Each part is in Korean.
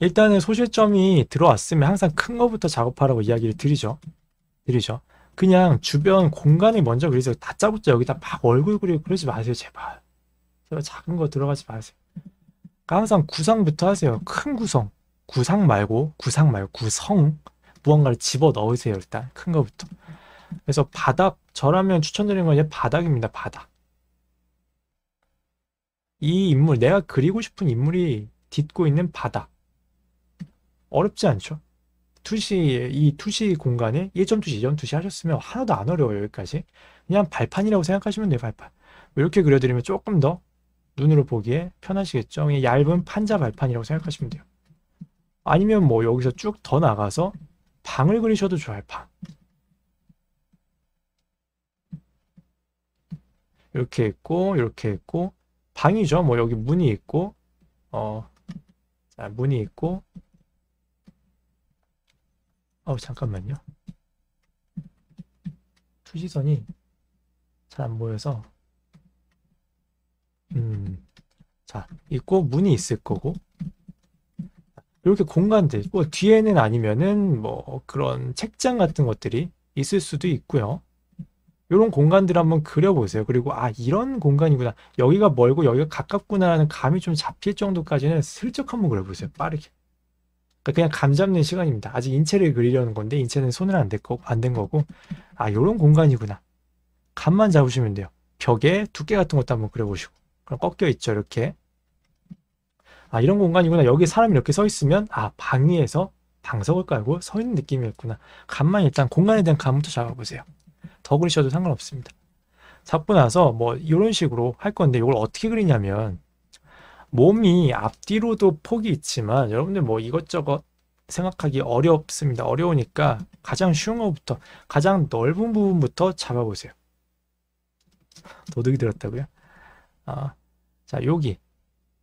일단은 소실점이 들어왔으면 항상 큰 거부터 작업하라고 이야기를 드리죠. 드리죠. 그냥 주변 공간을 먼저 그리세요. 다짜고짜 여기다 막 얼굴 그리고 그러지 마세요. 제발. 제발 작은 거 들어가지 마세요. 그러니까 항상 구상부터 하세요. 큰 구성. 구상 말고 구상 말고 구성. 무언가를 집어 넣으세요. 일단 큰 거부터. 그래서 바닥 저라면 추천드리는 건 이제 바닥입니다. 바닥. 이 인물 내가 그리고 싶은 인물이 딛고 있는 바닥. 어렵지 않죠. 2시이2시 공간에 1점 투시, 2점 투시 하셨으면 하나도 안 어려워요. 여기까지. 그냥 발판이라고 생각하시면 돼요. 발판. 뭐 이렇게 그려드리면 조금 더 눈으로 보기에 편하시겠죠. 그냥 얇은 판자 발판이라고 생각하시면 돼요. 아니면 뭐 여기서 쭉 더 나가서 방을 그리셔도 좋아요. 방. 이렇게 있고 이렇게 있고 방이죠. 뭐 여기 문이 있고 어 문이 있고 어 잠깐만요. 투시선이 잘 안 보여서 음, 자 있고 문이 있을 거고 이렇게 공간들 있 뒤에는 아니면은 뭐 그런 책장 같은 것들이 있을 수도 있고요. 이런 공간들 한번 그려보세요. 그리고 아 이런 공간이구나. 여기가 멀고 여기가 가깝구나라는 감이 좀 잡힐 정도까지는 슬쩍 한번 그려보세요. 빠르게. 그러니까 그냥 감 잡는 시간입니다. 아직 인체를 그리려는 건데 인체는 손을 안 댄 거, 안된 거고 아 요런 공간이구나. 감만 잡으시면 돼요. 벽에 두께 같은 것도 한번 그려보시고 그럼 꺾여 있죠 이렇게 아 이런 공간이구나 여기 사람이 이렇게 서 있으면 아 방위에서 방석을 깔고 서 있는 느낌이었구나 감만 일단 공간에 대한 감부터 잡아보세요 더 그리셔도 상관없습니다 잡고 나서 뭐 이런 식으로 할 건데 이걸 어떻게 그리냐면 몸이 앞뒤로도 폭이 있지만 여러분들 뭐 이것저것 생각하기 어렵습니다. 어려우니까 가장 쉬운 것부터 가장 넓은 부분부터 잡아보세요. 도둑이 들었다고요? 아, 자 여기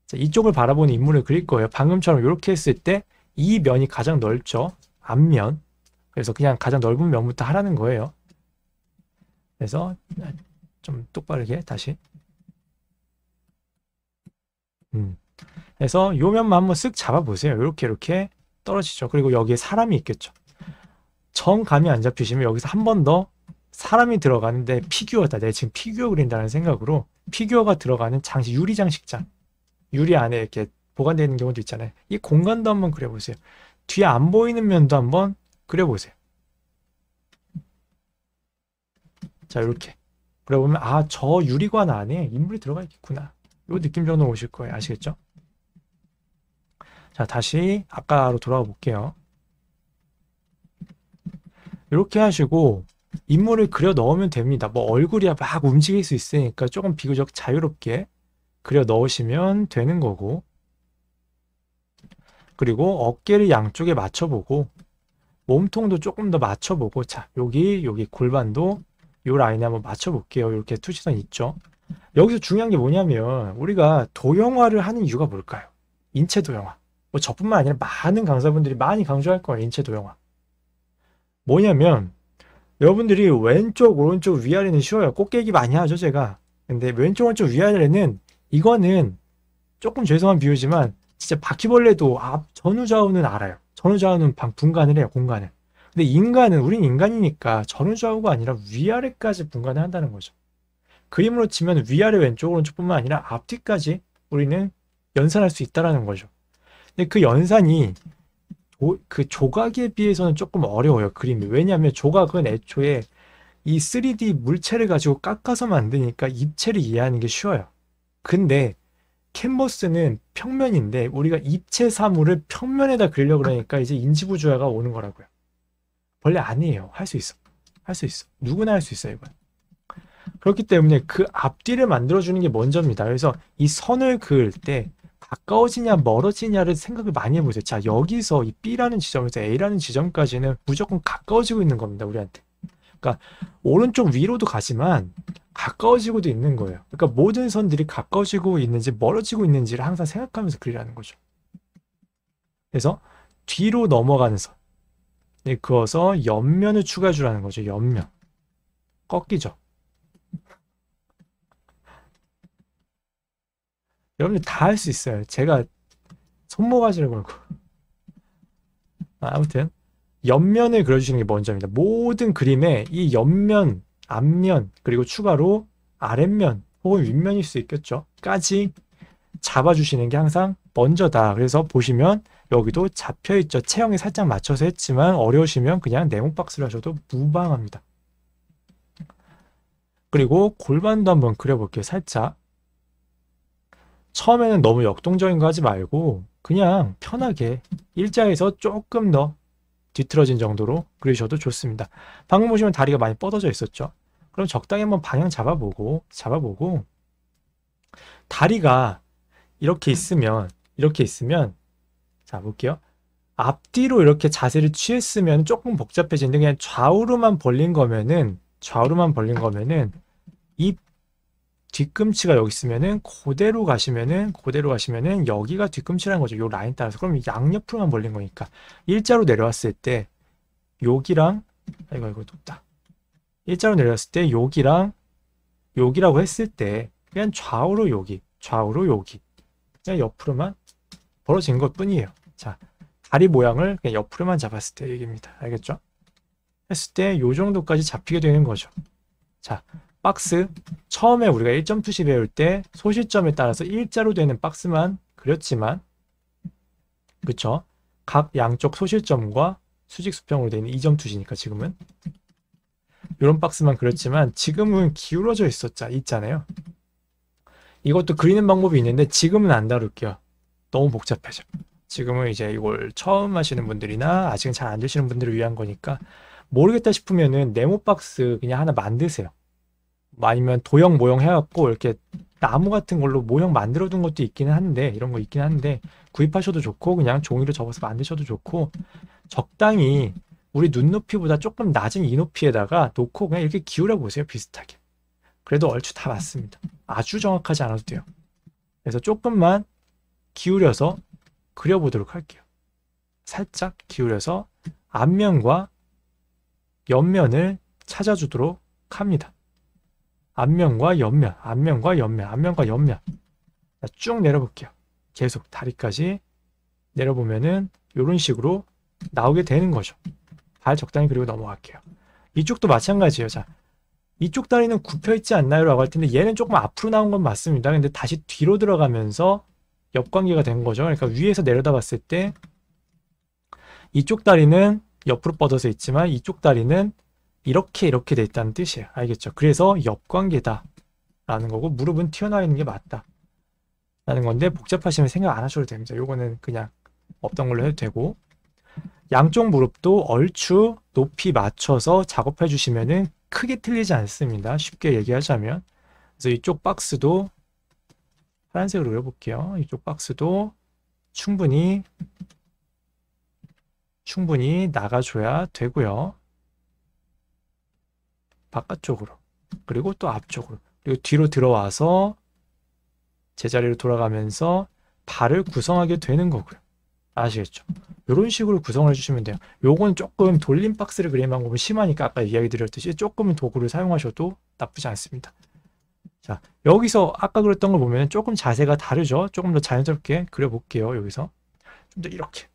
자, 이쪽을 바라보는 인물을 그릴 거예요. 방금처럼 이렇게 했을 때 이 면이 가장 넓죠. 앞면 그래서 그냥 가장 넓은 면부터 하라는 거예요. 그래서 좀 똑바르게 다시 음. 그래서 요 면만 한번 쓱 잡아보세요. 이렇게 이렇게 떨어지죠. 그리고 여기에 사람이 있겠죠. 정감이 안 잡히시면 여기서 한 번 더 사람이 들어가는데 피규어다. 내가 지금 피규어 그린다는 생각으로 피규어가 들어가는 장식, 유리 장식장. 유리 안에 이렇게 보관되어 있는 경우도 있잖아요. 이 공간도 한번 그려보세요. 뒤에 안 보이는 면도 한번 그려보세요. 자, 이렇게. 그려보면, 아, 저 유리관 안에 인물이 들어가 있겠구나. 요 느낌 정도 오실 거예요. 아시겠죠? 자, 다시 아까로 돌아가 볼게요. 이렇게 하시고 인물을 그려 넣으면 됩니다. 뭐 얼굴이야 막 움직일 수 있으니까 조금 비교적 자유롭게 그려 넣으시면 되는 거고 그리고 어깨를 양쪽에 맞춰보고 몸통도 조금 더 맞춰보고 자 여기 여기 골반도 요 라인에 한번 맞춰볼게요. 이렇게 투시선 있죠? 여기서 중요한 게 뭐냐면 우리가 도형화를 하는 이유가 뭘까요? 인체 도형화. 뭐 저뿐만 아니라 많은 강사분들이 많이 강조할 거예요. 인체 도형화. 뭐냐면 여러분들이 왼쪽 오른쪽 위아래는 쉬워요. 꽃깨기 많이 하죠 제가. 근데 왼쪽 오른쪽 위아래는 이거는 조금 죄송한 비유지만 진짜 바퀴벌레도 앞 전후좌우는 알아요. 전후좌우는 방 분간을 해요 공간을. 근데 인간은 우린 인간이니까 전후좌우가 아니라 위아래까지 분간을 한다는 거죠. 그림으로 치면 위아래 왼쪽 오른쪽뿐만 아니라 앞뒤까지 우리는 연산할 수 있다라는 거죠. 근데 그 연산이 도, 그 조각에 비해서는 조금 어려워요. 그림이. 왜냐하면 조각은 애초에 이 3D 물체를 가지고 깎아서 만드니까 입체를 이해하는 게 쉬워요. 근데 캔버스는 평면인데 우리가 입체 사물을 평면에다 그리려고 그러니까 이제 인지부조화가 오는 거라고요. 원래 아니에요. 할 수 있어. 할 수 있어. 누구나 할 수 있어 이건. 그렇기 때문에 그 앞뒤를 만들어주는 게 먼저입니다. 그래서 이 선을 그을 때 가까워지냐 멀어지냐를 생각을 많이 해보세요. 자 여기서 이 B라는 지점에서 A라는 지점까지는 무조건 가까워지고 있는 겁니다. 우리한테. 그러니까 오른쪽 위로도 가지만 가까워지고도 있는 거예요. 그러니까 모든 선들이 가까워지고 있는지 멀어지고 있는지를 항상 생각하면서 그리라는 거죠. 그래서 뒤로 넘어가는 선을 네, 그어서 옆면을 추가해 주라는 거죠. 옆면. 꺾이죠. 여러분들 다 할 수 있어요. 제가 손모가지를 걸고. 아, 아무튼 옆면을 그려주시는 게 먼저입니다. 모든 그림에 이 옆면, 앞면, 그리고 추가로 아랫면 혹은 윗면일 수 있겠죠. 까지 잡아주시는 게 항상 먼저다. 그래서 보시면 여기도 잡혀있죠. 체형에 살짝 맞춰서 했지만 어려우시면 그냥 네모 박스를 하셔도 무방합니다. 그리고 골반도 한번 그려볼게요. 살짝. 처음에는 너무 역동적인 거 하지 말고 그냥 편하게 일자에서 조금 더 뒤틀어진 정도로 그리셔도 좋습니다. 방금 보시면 다리가 많이 뻗어져 있었죠. 그럼 적당히 한번 방향 잡아보고 잡아보고 다리가 이렇게 있으면 이렇게 있으면 자 볼게요. 앞뒤로 이렇게 자세를 취했으면 조금 복잡해지는데 그냥 좌우로만 벌린 거면은 좌우로만 벌린 거면은 이 뒤꿈치가 여기 있으면은 그대로 가시면은 그대로 가시면은 여기가 뒤꿈치라는 거죠. 요 라인 따라서 그럼 양옆으로만 벌린 거니까 일자로 내려왔을 때 여기랑 아 이거 이거 높다. 일자로 내려왔을 때 여기랑 여기라고 했을 때 그냥 좌우로 여기 좌우로 여기 그냥 옆으로만 벌어진 것 뿐이에요. 자 다리 모양을 그냥 옆으로만 잡았을 때 얘기입니다. 알겠죠? 했을 때 이 정도까지 잡히게 되는 거죠. 자, 박스 처음에 우리가 1.2시 배울 때 소시점에 따라서 일자로 되는 박스만 그렸지만 그쵸? 각 양쪽 소실점과 수직 수평으로 되어 있는 2.2시니까 지금은 이런 박스만 그렸지만 지금은 기울어져 있었자 있잖아요. 이것도 그리는 방법이 있는데 지금은 안 다룰게요. 너무 복잡해져. 지금은 이제 이걸 처음 하시는 분들이나 아직은 잘 안 되시는 분들을 위한 거니까 모르겠다 싶으면은 네모박스 그냥 하나 만드세요. 아니면 도형 모형 해갖고 이렇게 나무 같은 걸로 모형 만들어둔 것도 있기는 한데 이런 거 있긴 한데 구입하셔도 좋고 그냥 종이로 접어서 만드셔도 좋고 적당히 우리 눈높이보다 조금 낮은 이 높이에다가 놓고 그냥 이렇게 기울여 보세요 비슷하게 그래도 얼추 다 맞습니다 아주 정확하지 않아도 돼요 그래서 조금만 기울여서 그려보도록 할게요 살짝 기울여서 앞면과 옆면을 찾아주도록 합니다. 앞면과 옆면, 앞면과 옆면, 앞면과 옆면. 쭉 내려볼게요. 계속 다리까지 내려보면은 이런 식으로 나오게 되는 거죠. 발 적당히 그리고 넘어갈게요. 이쪽도 마찬가지예요. 자, 이쪽 다리는 굽혀있지 않나요? 라고 할 텐데 얘는 조금 앞으로 나온 건 맞습니다. 근데 다시 뒤로 들어가면서 옆관계가 된 거죠. 그러니까 위에서 내려다 봤을 때 이쪽 다리는 옆으로 뻗어서 있지만 이쪽 다리는 이렇게 이렇게 돼 있다는 뜻이에요. 알겠죠? 그래서 옆관계다 라는 거고 무릎은 튀어나와 있는 게 맞다 라는 건데 복잡하시면 생각 안 하셔도 됩니다. 요거는 그냥 없던 걸로 해도 되고 양쪽 무릎도 얼추 높이 맞춰서 작업해 주시면은 크게 틀리지 않습니다. 쉽게 얘기하자면 그래서 이쪽 박스도 파란색으로 그려볼게요. 이쪽 박스도 충분히 충분히 나가줘야 되고요. 바깥쪽으로 그리고 또 앞쪽으로 그리고 뒤로 들어와서 제자리로 돌아가면서 발을 구성하게 되는 거고요. 아시겠죠? 이런 식으로 구성을 해주시면 돼요. 요건 조금 돌림 박스를 그리는 방법은 심하니까 아까 이야기 드렸듯이 조금은 도구를 사용하셔도 나쁘지 않습니다. 자, 여기서 아까 그랬던 걸 보면 조금 자세가 다르죠? 조금 더 자연스럽게 그려볼게요. 여기서 좀 더 이렇게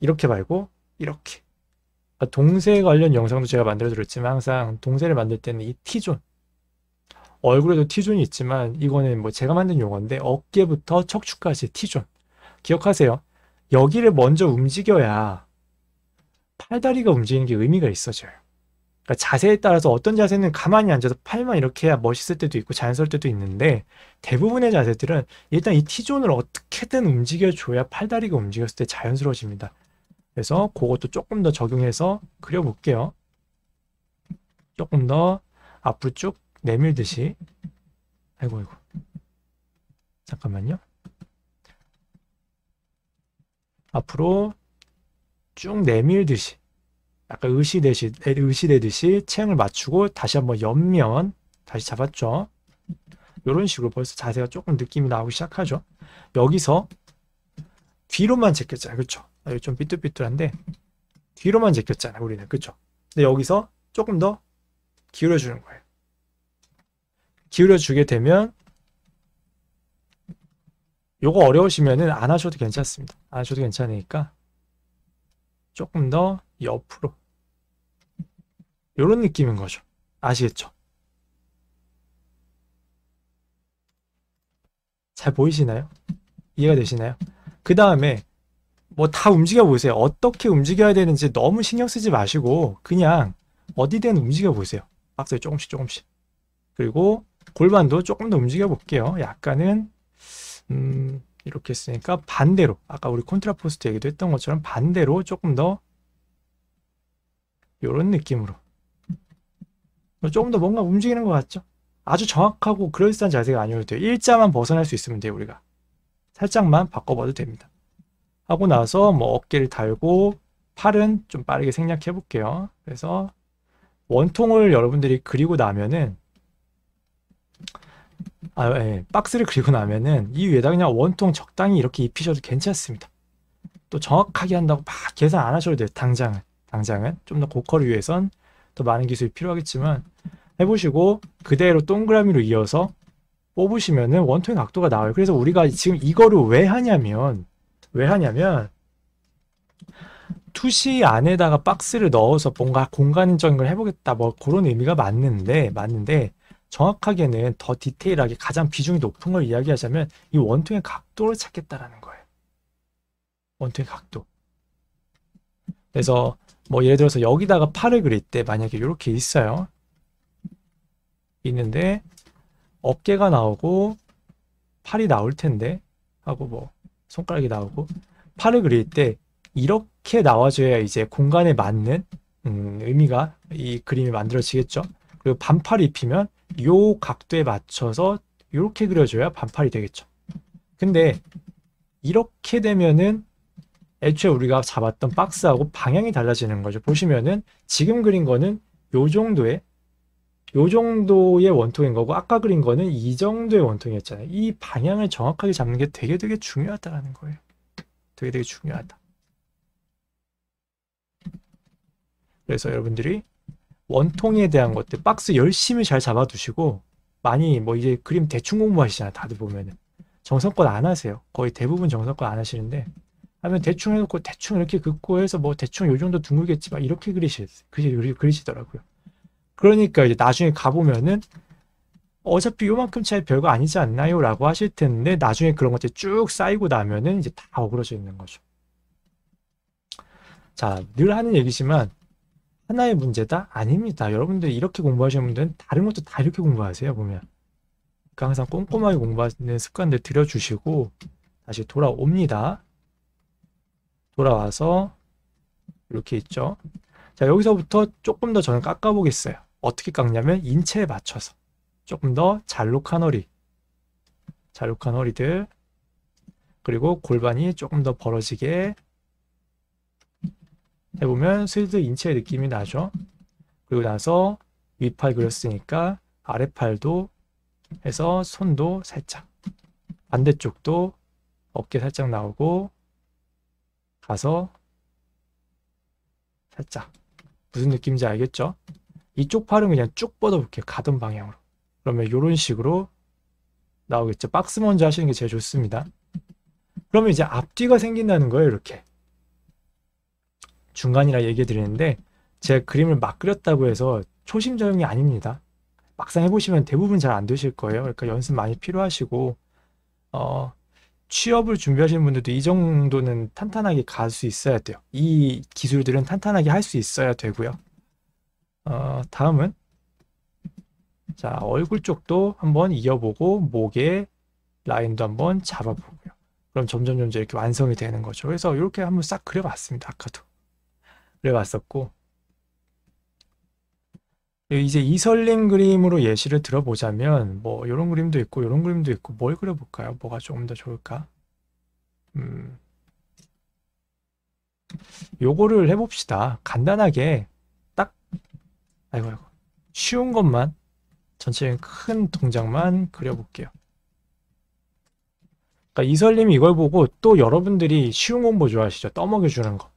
이렇게 말고 이렇게 그러니까 동세 관련 영상도 제가 만들어드렸지만 항상 동세를 만들 때는 이 T존 얼굴에도 T존이 있지만 이거는 뭐 제가 만든 용어인데 어깨부터 척추까지 T존 기억하세요 여기를 먼저 움직여야 팔다리가 움직이는 게 의미가 있어져요 그러니까 자세에 따라서 어떤 자세는 가만히 앉아서 팔만 이렇게 해야 멋있을 때도 있고 자연스러울 때도 있는데 대부분의 자세들은 일단 이 T존을 어떻게든 움직여줘야 팔다리가 움직였을 때 자연스러워집니다 그래서 그것도 조금 더 적용해서 그려볼게요. 조금 더 앞으로 쭉 내밀듯이 아이고 아이고 잠깐만요. 앞으로 쭉 내밀듯이 약간 의시되듯이, 의시되듯이 체형을 맞추고 다시 한번 옆면 다시 잡았죠. 이런 식으로 벌써 자세가 조금 느낌이 나오기 시작하죠. 여기서 뒤로만 제꼈잖아요. 그렇죠? 아, 이좀 삐뚤삐뚤한데 뒤로만 제꼈잖아 우리는 그쵸 근데 여기서 조금 더 기울여 주는 거예요 기울여 주게 되면 요거 어려우시면은 안 하셔도 괜찮습니다 안 하셔도 괜찮으니까 조금 더 옆으로 요런 느낌인 거죠 아시겠죠 잘 보이시나요 이해가 되시나요 그 다음에 뭐다 움직여 보세요. 어떻게 움직여야 되는지 너무 신경 쓰지 마시고 그냥 어디든 움직여 보세요. 박스에 조금씩 조금씩. 그리고 골반도 조금 더 움직여 볼게요. 약간은 음, 이렇게 했으니까 반대로 아까 우리 콘트라포스트 얘기도 했던 것처럼 반대로 조금 더 이런 느낌으로 조금 더 뭔가 움직이는 것 같죠? 아주 정확하고 그럴싸한 자세가 아니어도 돼요. 일자만 벗어날 수 있으면 돼요. 우리가 살짝만 바꿔봐도 됩니다. 하고 나서 뭐 어깨를 달고 팔은 좀 빠르게 생략해 볼게요. 그래서 원통을 여러분들이 그리고 나면은 아, 예, 박스를 그리고 나면은 이 위에다 그냥 원통 적당히 이렇게 입히셔도 괜찮습니다. 또 정확하게 한다고 막 계산 안 하셔도 돼요. 당장은. 당장은. 좀 더 고퀄을 위해선 더 많은 기술이 필요하겠지만 해보시고 그대로 동그라미로 이어서 뽑으시면은 원통의 각도가 나와요. 그래서 우리가 지금 이거를 왜 하냐면 왜 하냐면 투시 안에다가 박스를 넣어서 뭔가 공간적인 걸 해보겠다 뭐 그런 의미가 맞는데 맞는데 정확하게는 더 디테일하게 가장 비중이 높은 걸 이야기하자면 이 원통의 각도를 찾겠다라는 거예요. 원통의 각도. 그래서 뭐 예를 들어서 여기다가 팔을 그릴 때 만약에 이렇게 있어요. 있는데 어깨가 나오고 팔이 나올 텐데 하고 뭐 손가락이 나오고 팔을 그릴 때 이렇게 나와줘야 이제 공간에 맞는 음, 의미가 이 그림이 만들어지겠죠. 그리고 반팔 입히면 요 각도에 맞춰서 이렇게 그려줘야 반팔이 되겠죠. 근데 이렇게 되면은 애초에 우리가 잡았던 박스하고 방향이 달라지는 거죠. 보시면은 지금 그린 거는 요 정도의 요 정도의 원통인 거고 아까 그린 거는 이 정도의 원통이었잖아요. 이 방향을 정확하게 잡는 게 되게 되게 중요하다라는 거예요. 되게 되게 중요하다. 그래서 여러분들이 원통에 대한 것들 박스 열심히 잘 잡아두시고 많이 뭐 이제 그림 대충 공부하시잖아요. 다들 보면은 정성껏 안 하세요. 거의 대부분 정성껏 안 하시는데 하면 대충 해놓고 대충 이렇게 긋고 해서 뭐 대충 요 정도 둥글겠지 막 이렇게 그리시, 그리, 그리시더라고요. 그러니까 이제 나중에 가보면은 어차피 요만큼 차이 별거 아니지 않나요? 라고 하실 텐데 나중에 그런 것들이 쭉 쌓이고 나면은 이제 다 어그러져 있는 거죠. 자, 늘 하는 얘기지만 하나의 문제다? 아닙니다. 여러분들 이렇게 공부하시는 분들은 다른 것도 다 이렇게 공부하세요, 보면. 그러니까 항상 꼼꼼하게 공부하는 습관들 들여주시고 다시 돌아옵니다. 돌아와서 이렇게 있죠. 자, 여기서부터 조금 더 저는 깎아보겠어요. 어떻게 깎냐면 인체에 맞춰서 조금 더 잘록한허리 잘록한 허리들 그리고 골반이 조금 더 벌어지게 해보면 스위드 인체의 느낌이 나죠. 그리고 나서 위팔 그렸으니까 아래팔도 해서 손도 살짝 반대쪽도 어깨 살짝 나오고 가서 살짝 무슨 느낌인지 알겠죠? 이쪽 팔은 그냥 쭉 뻗어볼게요. 가던 방향으로. 그러면 이런 식으로 나오겠죠. 박스 먼저 하시는 게 제일 좋습니다. 그러면 이제 앞뒤가 생긴다는 거예요. 이렇게. 중간이라 얘기해 드리는데 제 그림을 막 그렸다고 해서 초심자용이 아닙니다. 막상 해보시면 대부분 잘 안 되실 거예요. 그러니까 연습 많이 필요하시고 어, 취업을 준비하시는 분들도 이 정도는 탄탄하게 갈 수 있어야 돼요. 이 기술들은 탄탄하게 할 수 있어야 되고요. 어, 다음은 자 얼굴 쪽도 한번 이어보고 목에 라인도 한번 잡아보고요. 그럼 점점 점점 이렇게 완성이 되는 거죠. 그래서 이렇게 한번 싹 그려봤습니다. 아까도 그려봤었고 예, 이제 이설림 그림으로 예시를 들어보자면 뭐 이런 그림도 있고 이런 그림도 있고 뭘 그려볼까요? 뭐가 조금 더 좋을까? 음, 요거를 해봅시다. 간단하게 아이고 아이고 쉬운 것만 전체적인 큰 동작만 그려볼게요. 그러니까 이설님이 이걸 보고 또 여러분들이 쉬운 공부 좋아하시죠? 떠먹여주는 거.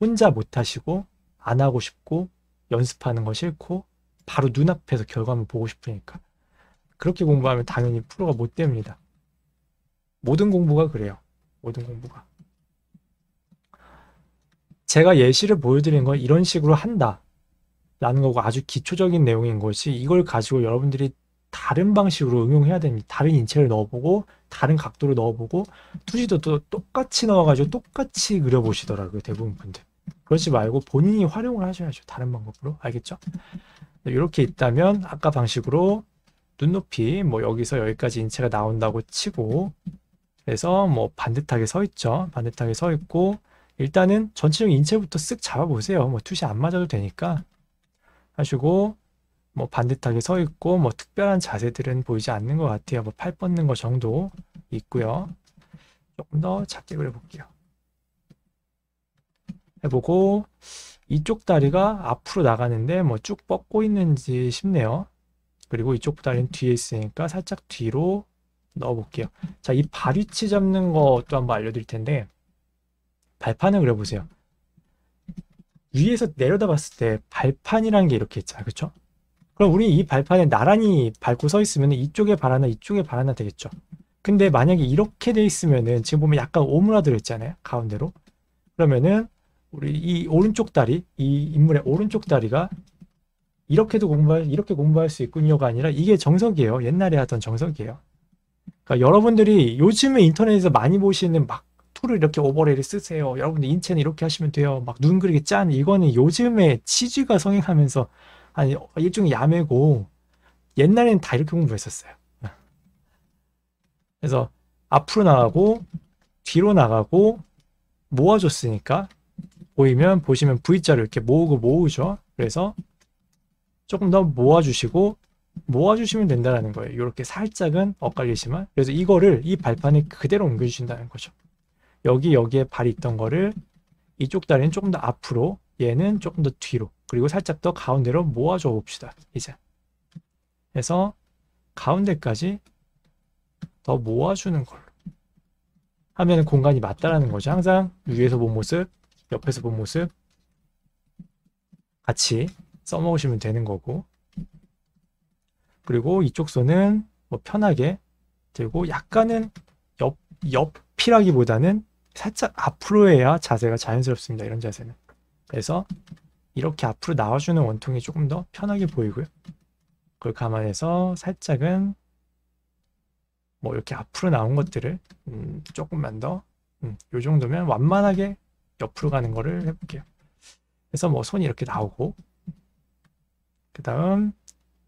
혼자 못하시고 안 하고 싶고 연습하는 거 싫고 바로 눈앞에서 결과물 보고 싶으니까 그렇게 공부하면 당연히 프로가 못 됩니다. 모든 공부가 그래요. 모든 공부가. 제가 예시를 보여드린 건 이런 식으로 한다. 라는 거고 아주 기초적인 내용인 것이 이걸 가지고 여러분들이 다른 방식으로 응용해야 됩니다. 다른 인체를 넣어보고 다른 각도를 넣어보고 투지도 또 똑같이 넣어가지고 똑같이 그려보시더라고요. 대부분 분들. 그러지 말고 본인이 활용을 하셔야죠. 다른 방법으로. 알겠죠? 이렇게 네, 있다면 아까 방식으로 눈높이 뭐 여기서 여기까지 인체가 나온다고 치고 그래서 뭐 반듯하게 서 있죠. 반듯하게 서 있고 일단은 전체적인 인체부터 쓱 잡아보세요. 뭐 투시 안 맞아도 되니까 하시고 뭐 반듯하게 서 있고 뭐 특별한 자세들은 보이지 않는 것 같아요. 뭐팔 뻗는 거 정도 있고요. 조금 더 작게 그려볼게요. 해보고 이쪽 다리가 앞으로 나가는데 뭐 쭉 뻗고 있는지 싶네요. 그리고 이쪽 다리는 뒤에 있으니까 살짝 뒤로 넣어볼게요. 자, 이 발 위치 잡는 것도 한번 알려드릴 텐데 발판을 그려보세요. 위에서 내려다 봤을 때 발판이라는 게 이렇게 있잖아. 그렇죠? 그럼 우리 이 발판에 나란히 밟고 서 있으면 이쪽에 바라나 이쪽에 바라나 되겠죠. 근데 만약에 이렇게 돼 있으면은 지금 보면 약간 오므라들어 있잖아요. 가운데로. 그러면은 우리 이 오른쪽 다리, 이 인물의 오른쪽 다리가 이렇게도 공부할, 이렇게 공부할 수 있군요가 아니라 이게 정석이에요. 옛날에 하던 정석이에요. 그러니까 여러분들이 요즘에 인터넷에서 많이 보시는 막 툴을 이렇게 오버레이를 쓰세요. 여러분들 인체는 이렇게 하시면 돼요. 막 눈 그리기 짠 이거는 요즘에 치즈가 성행하면서 아니 일종의 야매고 옛날에는 다 이렇게 공부했었어요. 네. 그래서 앞으로 나가고 뒤로 나가고 모아줬으니까 보이면 보시면 V자를 이렇게 모으고 모으죠. 그래서 조금 더 모아주시고 모아주시면 된다는 거예요. 이렇게 살짝은 엇갈리지만 그래서 이거를 이 발판에 그대로 옮겨주신다는 거죠. 여기 여기에 발이 있던 거를 이쪽 다리는 조금 더 앞으로 얘는 조금 더 뒤로 그리고 살짝 더 가운데로 모아줘 봅시다 이제 해서 가운데까지 더 모아주는 걸로 하면 공간이 맞다라는 거죠 항상 위에서 본 모습 옆에서 본 모습 같이 써먹으시면 되는 거고 그리고 이쪽 손은 뭐 편하게 들고 약간은 옆, 옆이라기보다는 살짝 앞으로 해야 자세가 자연스럽습니다. 이런 자세는. 그래서 이렇게 앞으로 나와주는 원통이 조금 더 편하게 보이고요. 그걸 감안해서 살짝은 뭐 이렇게 앞으로 나온 것들을 음 조금만 더이 음, 정도면 완만하게 옆으로 가는 거를 해볼게요. 그래서 뭐 손이 이렇게 나오고 그 다음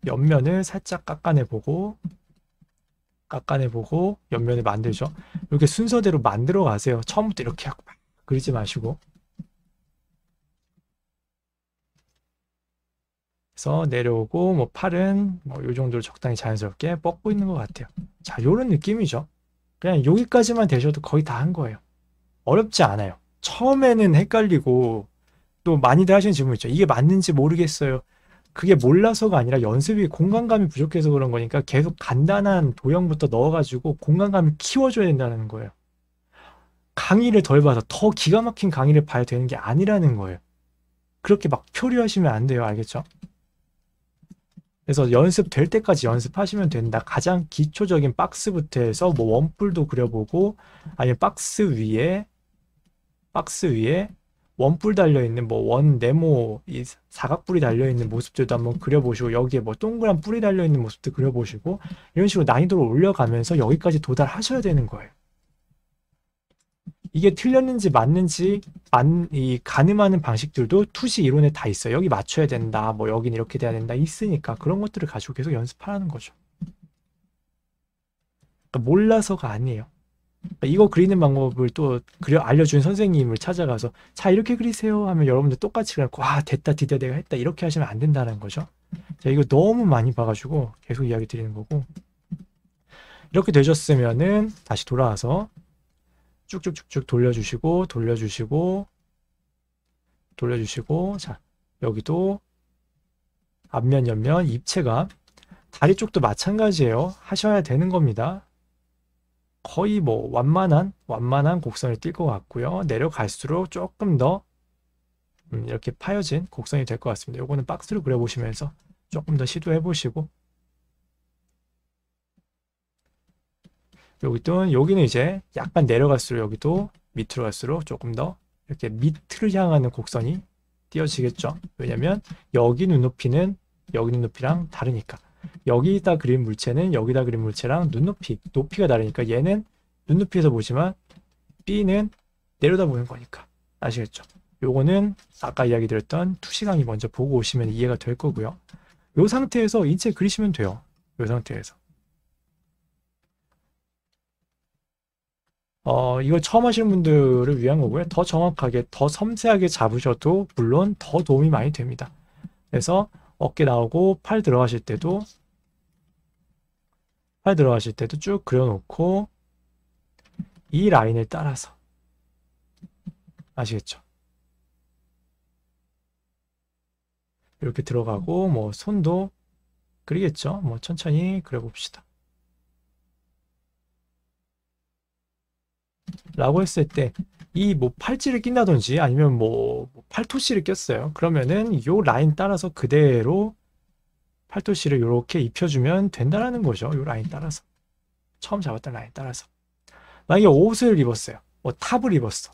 옆면을 살짝 깎아내보고 깎아내보고 옆면을 만들죠. 이렇게 순서대로 만들어 가세요. 처음부터 이렇게 하고 막 그리지 마시고. 그래서 내려오고 뭐 팔은 뭐 이 정도로 적당히 자연스럽게 뻗고 있는 것 같아요. 자, 이런 느낌이죠. 그냥 여기까지만 되셔도 거의 다 한 거예요. 어렵지 않아요. 처음에는 헷갈리고 또 많이들 하시는 질문 있죠. 이게 맞는지 모르겠어요. 그게 몰라서가 아니라 연습이 공간감이 부족해서 그런 거니까 계속 간단한 도형부터 넣어가지고 공간감을 키워줘야 된다는 거예요. 강의를 덜 봐서 더 기가 막힌 강의를 봐야 되는 게 아니라는 거예요. 그렇게 막 표류하시면 안 돼요. 알겠죠? 그래서 연습될 때까지 연습하시면 된다. 가장 기초적인 박스부터 해서 뭐 원뿔도 그려보고 아니면 박스 위에 박스 위에 원뿔 달려있는 뭐원 네모 이 사각뿔이 달려있는 모습들도 한번 그려보시고 여기에 뭐 동그란 뿔이 달려있는 모습도 그려보시고 이런 식으로 난이도를 올려가면서 여기까지 도달하셔야 되는 거예요. 이게 틀렸는지 맞는지 안, 이 가늠하는 방식들도 투시 이론에 다 있어요. 여기 맞춰야 된다, 뭐 여긴 이렇게 돼야 된다 있으니까 그런 것들을 가지고 계속 연습하라는 거죠. 그러니까 몰라서가 아니에요. 그러니까 이거 그리는 방법을 또 그려 알려준 선생님을 찾아가서 자 이렇게 그리세요 하면 여러분들 똑같이 그냥 와 됐다 드디어 내가 했다 이렇게 하시면 안 된다는 거죠 자 이거 너무 많이 봐가지고 계속 이야기 드리는 거고 이렇게 되셨으면은 다시 돌아와서 쭉쭉쭉쭉 돌려주시고 돌려주시고 돌려주시고 자 여기도 앞면 옆면 입체가 다리 쪽도 마찬가지예요 하셔야 되는 겁니다 거의 뭐 완만한 완만한 곡선을 띌 것 같고요. 내려갈수록 조금 더 음, 이렇게 파여진 곡선이 될 것 같습니다. 요거는 박스로 그려보시면서 조금 더 시도해 보시고 여기 또 여기는 이제 약간 내려갈수록 여기도 밑으로 갈수록 조금 더 이렇게 밑을 향하는 곡선이 띄어지겠죠. 왜냐면 여기 눈높이는 여기 눈높이랑 다르니까. 여기다 그린 물체는 여기다 그린 물체랑 눈높이, 높이가 다르니까 얘는 눈높이에서 보지만 B는 내려다보는 거니까 아시겠죠? 요거는 아까 이야기 드렸던 2시간이 먼저 보고 오시면 이해가 될 거고요. 요 상태에서 인체 그리시면 돼요. 요 상태에서. 어, 이거 처음 하시는 분들을 위한 거고요. 더 정확하게, 더 섬세하게 잡으셔도 물론 더 도움이 많이 됩니다. 그래서 어깨 나오고 팔 들어가실 때도 팔 들어가실 때도 쭉 그려놓고 이 라인을 따라서 아시겠죠? 이렇게 들어가고 뭐 손도 그리겠죠? 뭐 천천히 그려봅시다. 라고 했을 때 이 뭐 팔찌를 낀다든지 아니면 뭐 팔토시를 꼈어요. 그러면은 요 라인 따라서 그대로 팔토시를 이렇게 입혀주면 된다라는 거죠. 요 라인 따라서. 처음 잡았던 라인 따라서. 만약에 옷을 입었어요. 뭐 탑을 입었어.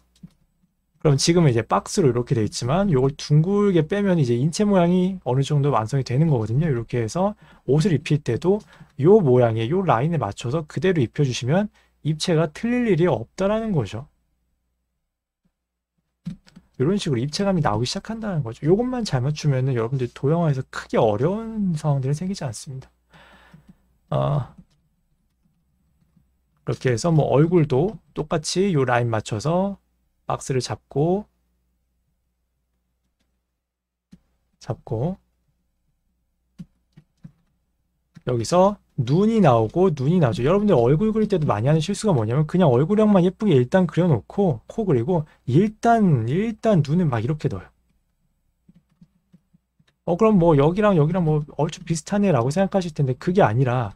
그럼 지금은 이제 박스로 이렇게 돼 있지만 요걸 둥글게 빼면 이제 인체 모양이 어느 정도 완성이 되는 거거든요. 이렇게 해서 옷을 입힐 때도 요 모양에 요 라인에 맞춰서 그대로 입혀주시면 입체가 틀릴 일이 없다라는 거죠. 이런 식으로 입체감이 나오기 시작한다는 거죠. 이것만 잘 맞추면 여러분들이 도형화에서 크게 어려운 상황들이 생기지 않습니다. 아, 어, 이렇게 해서 뭐 얼굴도 똑같이 이 라인 맞춰서 박스를 잡고 잡고 여기서 눈이 나오고 눈이 나오죠. 여러분들 얼굴 그릴 때도 많이 하는 실수가 뭐냐면 그냥 얼굴형만 예쁘게 일단 그려놓고 코 그리고 일단 일단 눈은 막 이렇게 넣어요. 어 그럼 뭐 여기랑 여기랑 뭐 얼추 비슷하네 라고 생각하실 텐데 그게 아니라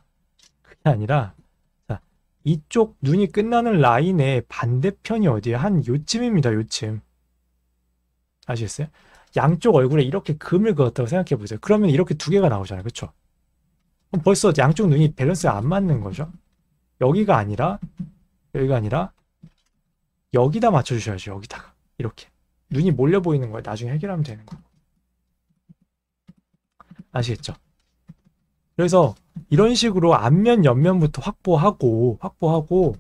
그게 아니라 자, 이쪽 눈이 끝나는 라인의 반대편이 어디에 한 요쯤입니다. 요쯤 아시겠어요? 양쪽 얼굴에 이렇게 금을 그었다고 생각해 보세요. 그러면 이렇게 두 개가 나오잖아요. 그렇죠? 벌써 양쪽 눈이 밸런스가 안 맞는 거죠. 여기가 아니라 여기가 아니라 여기다 맞춰주셔야죠. 여기다가 이렇게 눈이 몰려 보이는 거예요. 나중에 해결하면 되는 거고. 아시겠죠? 그래서 이런 식으로 앞면 옆면부터 확보하고 확보하고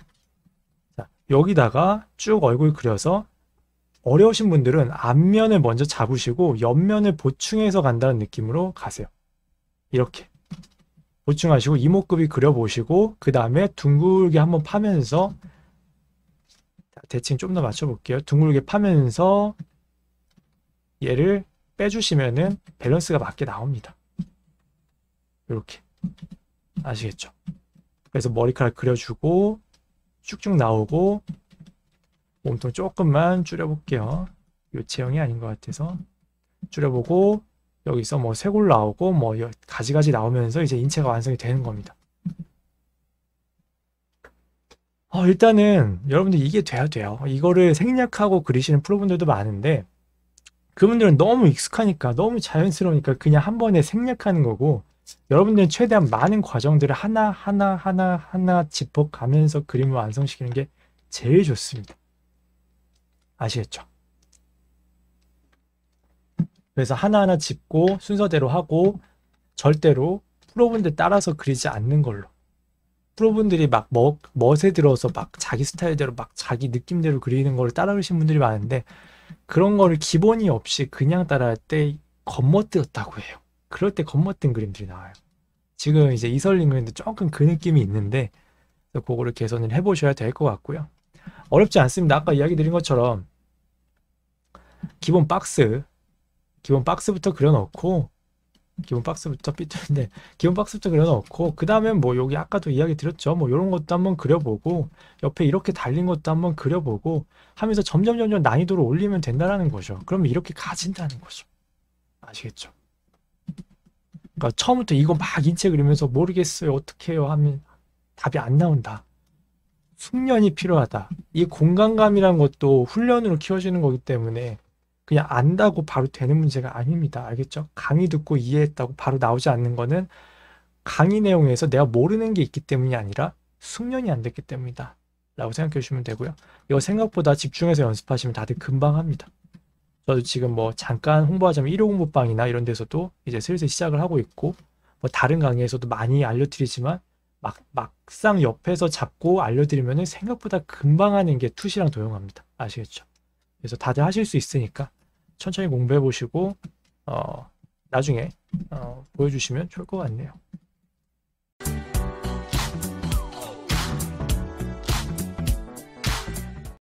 자, 여기다가 쭉 얼굴 그려서 어려우신 분들은 앞면을 먼저 잡으시고 옆면을 보충해서 간다는 느낌으로 가세요. 이렇게 보충하시고 이목구비 그려보시고 그 다음에 둥글게 한번 파면서 대칭 좀 더 맞춰볼게요. 둥글게 파면서 얘를 빼주시면은 밸런스가 맞게 나옵니다. 이렇게 아시겠죠? 그래서 머리카락 그려주고 쭉쭉 나오고 몸통 조금만 줄여볼게요. 요 체형이 아닌 것 같아서 줄여보고 여기서 뭐 쇄골 나오고 뭐 가지가지 나오면서 이제 인체가 완성이 되는 겁니다. 어, 일단은 여러분들 이게 돼야 돼요. 이거를 생략하고 그리시는 프로분들도 많은데 그분들은 너무 익숙하니까 너무 자연스러우니까 그냥 한 번에 생략하는 거고 여러분들은 최대한 많은 과정들을 하나하나 하나 하나 짚어가면서 그림을 완성시키는 게 제일 좋습니다. 아시겠죠? 그래서 하나하나 짚고 순서대로 하고 절대로 프로분들 따라서 그리지 않는 걸로. 프로분들이 막 멋, 멋에 들어서 막 자기 스타일대로 막 자기 느낌대로 그리는 걸 따라오신 분들이 많은데 그런 거를 기본이 없이 그냥 따라할 때겉멋먹었다고 해요. 그럴 때 겉멋든 그림들이 나와요. 지금 이제 이설린 그림도 조금 그 느낌이 있는데 그거를 개선을 해보셔야 될 것 같고요. 어렵지 않습니다. 아까 이야기 드린 것처럼 기본 박스 기본 박스부터 그려놓고 기본 박스부터 삐뚤는데 네, 기본 박스부터 그려놓고그 다음에 뭐 여기 아까도 이야기 드렸죠 뭐 이런 것도 한번 그려보고 옆에 이렇게 달린 것도 한번 그려보고 하면서 점점 점점 난이도를 올리면 된다라는 거죠 그러면 이렇게 가진다는 거죠 아시겠죠 그러니까 처음부터 이거 막 인체 그리면서 모르겠어요 어떻게 해요 하면 답이 안 나온다 숙련이 필요하다 이 공간감이란 것도 훈련으로 키워지는 거기 때문에 그냥 안다고 바로 되는 문제가 아닙니다. 알겠죠? 강의 듣고 이해했다고 바로 나오지 않는 거는 강의 내용에서 내가 모르는 게 있기 때문이 아니라 숙련이 안 됐기 때문이다. 라고 생각해 주시면 되고요. 이거 생각보다 집중해서 연습하시면 다들 금방 합니다. 저도 지금 뭐 잠깐 홍보하자면 일요 공부방이나 이런 데서도 이제 슬슬 시작을 하고 있고 뭐 다른 강의에서도 많이 알려드리지만 막, 막상 옆에서 잡고 알려드리면 생각보다 금방 하는 게 투시랑 도용합니다. 아시겠죠? 그래서 다들 하실 수 있으니까 천천히 공부해 보시고 어, 나중에 어, 보여주시면 좋을 것 같네요.